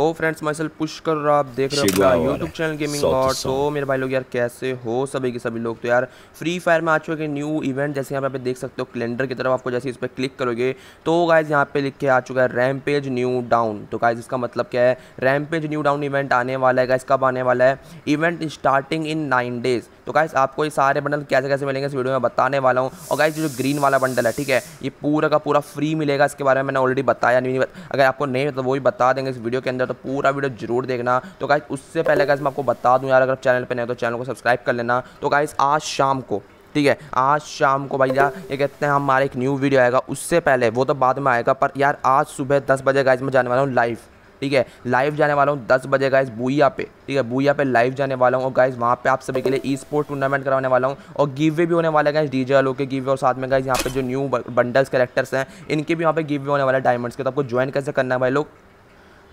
तो फ्रेंड्स मैं सल पुश कर रहा आप देख रहे हो यूट्यूब चैनल गेमिंग और तो मेरे भाई लोग यार कैसे हो सभी के सभी लोग तो यार फ्री फायर में आ चुके न्यू इवेंट जैसे यहाँ पे देख सकते हो कैलेंडर की तरफ आपको जैसे इस पर क्लिक करोगे तो गाइज यहाँ पे लिख के आ चुका है रैम न्यू डाउन तो गाइज इसका मतलब क्या है रैम पेज न्यू डाउन इवेंट आने वाला है गाइज कब आने वाला है event starting in nine days तो गाइज आपको ये सारे बंडल कैसे कैसे मिलेंगे इस वीडियो में बताने वाला हूँ और गाइज जो ग्रीन वाला बंडल है ठीक है ये पूरा का पूरा फ्री मिलेगा इसके बारे में मैंने ऑलरेडी बताया नहीं अगर आपको नहीं तो वो भी बता देंगे इस वीडियो के अंदर तो पूरा वीडियो जरूर देखना तो गाइज उससे पहले गाइज मैं आपको बता दूँ यार अगर आप चैनल पर नहीं तो चैनल को सब्सक्राइब कर लेना तो गाइज आज शाम को ठीक है आज शाम को भैया ये कहते हैं हमारा एक न्यू वीडियो आएगा उससे पहले वो तो बाद में आएगा पर यार आज सुबह दस बजे गाइज मैं जाने वाला हूँ लाइव ठीक है लाइव जाने वाला हूँ दस बजे गाइज बुइया पे ठीक है बुइया पे लाइव जाने वाला हूँ और गाइज वहाँ पे आप सभी के लिए ई स्पोर्ट टूर्नामेंट करवाने वाला हूँ और गिवे भी होने वाला है गाइज डीजे वालों के गिवे और साथ में गाइज यहाँ पे जो न्यू बंडल्स करेक्टर्स हैं इनके भी यहाँ पे गिवे होने वाला है डायमंड्स के तो आपको ज्वाइन कैसे करना है भाई लोग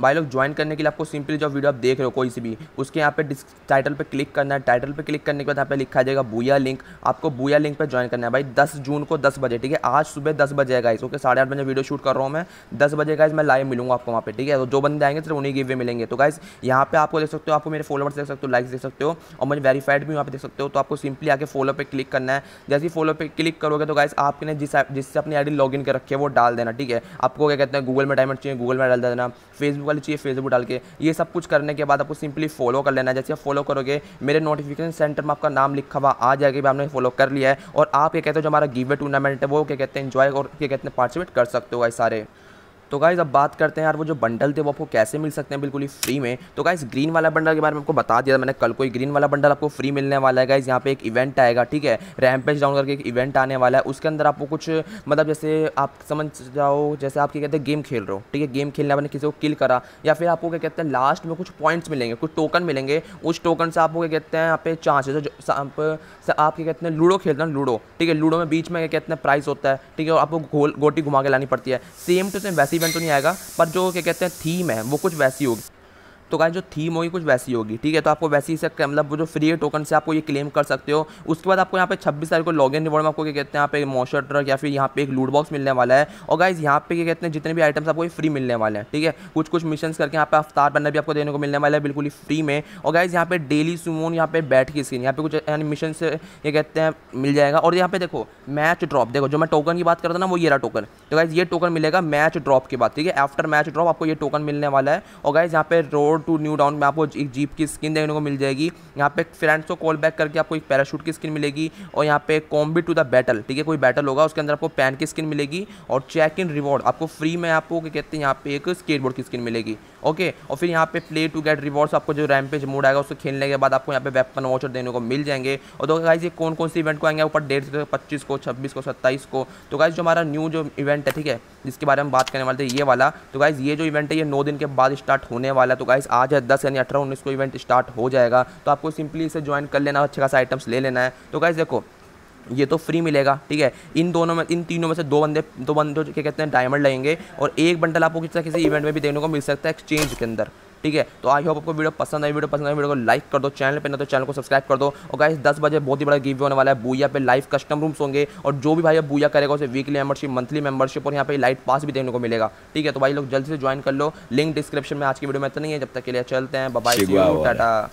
भाई लोग ज्वाइन करने के लिए आपको सिंपली जो वीडियो आप देख रहे हो कोई सी भी उसके यहाँ पे टाइटल पे क्लिक करना है टाइटल पे क्लिक करने के बाद यहाँ पे लिखा जाएगा बुया लिंक आपको बुया लिंक पे ज्वाइन करना है भाई 10 जून को 10 बजे ठीक है आज सुबह 10 बजे गाइस ओके साढ़े आठ बजे वीडियो शूट कर रहा हूँ मैं दस बजे गाइस मैं लाइव मिलूंगा आपको वहाँ पे ठीक है तो जो बंदे आएंगे सिर्फ उन्हीं गिवे मिलेंगे तो गाइस यहाँ पे आपको देख सकते हो आपको मेरे फॉलोवर्स देख सकते हो लाइक्स देख सकते हो और मुझे वेरीफाइड भी वहाँ पे देख सकते हो तो आपको सिंपली आके फॉलो पे क्लिक करना है जैसे ही फॉलो पे क्लिक करोगे तो गाइस आपने जिस जिससे अपनी आई डी लॉग इन कर रखी है वो डाल देना ठीक है आपको क्या कहते हैं गूगल में डायमंड चाहिए गूगल में डाल देना फेसबुक फेसबुक वाली चाहिए फेसबुक डाल के ये सब कुछ करने के बाद आपको सिंपली फॉलो कर लेना है जैसे आप फॉलो करोगे मेरे नोटिफिकेशन सेंटर में आपका नाम लिखा हुआ आ जाएगा भी आपने फॉलो कर लिया है और आप ये कहते हो जो हमारा गिवे टूर्नामेंट है वो क्या कहते हैं इन्जॉय और क्या कहते हैं पार्टिसिपेट कर सकते हो ऐसे सारे तो गाइज़ अब बात करते हैं यार वो जो बंडल थे वो आपको कैसे मिल सकते हैं बिल्कुल ही फ्री में तो गाइज़ ग्रीन वाला बंडल के बारे में आपको बता दिया मैंने कल कोई ग्रीन वाला बंडल आपको फ्री मिलने वाला है गाइज़ यहाँ पे एक इवेंट आएगा ठीक है रैमपेज डाउन करके एक इवेंट आने वाला है उसके अंदर आपको कुछ मतलब जैसे आप समझ जाओ जैसे आप क्या कहते हैं गेम खेल रहे हो ठीक है गेम खेलने वाले किसी को किल करा या फिर आपको क्या कहते हैं लास्ट में कुछ पॉइंट्स मिलेंगे कुछ टोकन मिलेंगे उस टोकन से आपको क्या कहते हैं यहाँ पे चांसेस आप क्या कहते हैं लूडो खेलते हैं लूडो ठीक है लूडो में बीच में क्या कहते हैं प्राइस होता है ठीक है आपको गोटी घुमा के लानी पड़ती है सेम टू सेम वैसे इवेंट तो नहीं आएगा पर जो क्या कहते हैं थीम है वो कुछ वैसी होगी तो गाइस जो थीम होगी कुछ वैसी होगी ठीक है तो आपको वैसी से मतलब वो जो फ्री है टोकन से आपको ये क्लेम कर सकते हो उसके बाद आपको यहाँ पे 26 तारीख को लॉग इन रिवॉर्ड में आपको क्या कहते हैं यहाँ पे मोशन ट्रक या फिर यहाँ पे एक लूट बॉक्स मिलने वाला है और गाइज यहाँ पे क्या कहते हैं जितने भी आइटम्स आपको ये फ्री मिलने वाले हैं ठीक है कुछ कुछ मिशन करके यहाँ पे अफ्तार बनना भी आपको देने को मिलने वाला है बिल्कुल ही फ्री में और गाइज यहाँ पे डेली सुमोन यहाँ पे बैठ की स्क्रीन यहाँ पे कुछ यानी मिशन से ये कहते हैं मिल जाएगा और यहाँ पे देखो मैच ड्रॉप देखो जो मैं टोकन की बात करता ना वो ये रहा टोकन तो गाइज ये टोकन मिलेगा मैच ड्रॉप के बाद ठीक है आफ्टर मैच ड्रॉप आपको ये टोकन मिलने वाला है और गाइज यहाँ पे रोड रोड टू न्यू डाउन में आपको एक जीप की स्किन देखने को मिल जाएगी यहाँ पे फ्रेंड्स को कॉल बैक करके आपको एक पैराशूट की स्किन मिलेगी और यहाँ पे कॉम्बी टू द बैटल ठीक है कोई बैटल होगा उसके अंदर आपको पैन की स्किन मिलेगी और चेक इन रिवॉर्ड आपको फ्री में आपको क्या कहते हैं यहाँ पे एक स्केटबोर्ड की स्किन मिलेगी ओके और फिर यहाँ पे प्ले टू गेट रिवॉर्ड्स आपको जो रैम पेज मोड आएगा उसको खेलने के बाद आपको यहाँ पे वेपन वॉचर देने को मिल जाएंगे और तो गाइज ये कौन कौन से इवेंट को आएंगे ऊपर डेढ़ से पच्चीस को छब्बीस को सत्ताईस को तो गाइज जो हमारा न्यू जो इवेंट है ठीक है जिसके बारे में बात करने वाले थे ये वाला तो गाइज ये जो इवेंट है ये नौ दिन के बाद स्टार्ट होने वाला तो गाइज फ्रेंड्स आज है दस यानी अठारह उन्नीस को इवेंट स्टार्ट हो जाएगा तो आपको सिंपली इसे ज्वाइन कर लेना अच्छे खासा आइटम्स ले लेना है तो गाइज़ देखो ये तो फ्री मिलेगा ठीक है इन दोनों में इन तीनों में से दो बंदे दो बंदे क्या कहते हैं डायमंड लगेंगे और एक बंडल आपको किसी किसी इवेंट में भी देखने को मिल सकता है एक्सचेंज के अंदर ठीक है तो आई होप आपको वीडियो पसंद आई वीडियो पसंद आई वीडियो को लाइक कर दो चैनल पर ना तो चैनल को सब्सक्राइब कर दो और गाइस दस बजे बहुत ही बड़ा गिव होने वाला है बुआया पे लाइव कस्टम रूम्स होंगे और जो भी भाई अब बुआया करेगा उसे वीकली मेंबरशिप मंथली मेंबरशिप और यहाँ पे लाइट पास भी देखने को मिलेगा ठीक है तो भाई लोग जल्द से ज्वाइन कर लो लिंक डिस्क्रिप्शन में आज की वीडियो में इतना नहीं है जब तक के लिए चलते हैं बाय टाटा